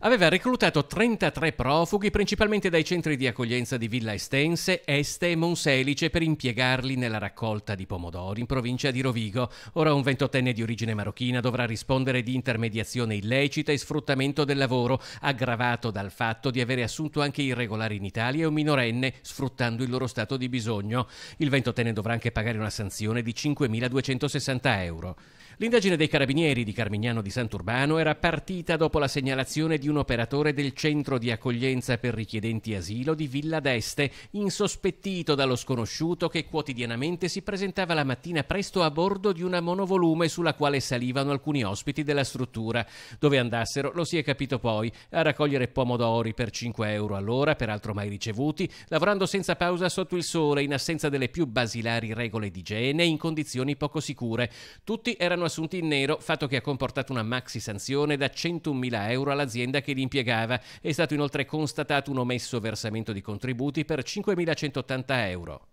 Aveva reclutato 33 profughi principalmente dai centri di accoglienza di Villa Estense, Este e Monselice per impiegarli nella raccolta di pomodori in provincia di Rovigo. Ora un ventottenne di origine marocchina dovrà rispondere di intermediazione illecita e sfruttamento del lavoro, aggravato dal fatto di avere assunto anche irregolari in Italia e un minorenne sfruttando il loro stato di bisogno. Il ventottenne dovrà anche pagare una sanzione di 5.260 euro. L'indagine dei carabinieri di Carmignano di Sant'Urbano era partita dopo la segnalazione di un operatore del centro di accoglienza per richiedenti asilo di Villa d'Este, insospettito dallo sconosciuto che quotidianamente si presentava la mattina presto a bordo di una monovolume sulla quale salivano alcuni ospiti della struttura. Dove andassero lo si è capito poi, a raccogliere pomodori per 5 euro all'ora, peraltro mai ricevuti, lavorando senza pausa sotto il sole in assenza delle più basilari regole di igiene in condizioni poco sicure. Tutti erano assunti in nero, fatto che ha comportato una maxi sanzione da 101.000 euro all'azienda che li impiegava. È stato inoltre constatato un omesso versamento di contributi per 5.180 euro.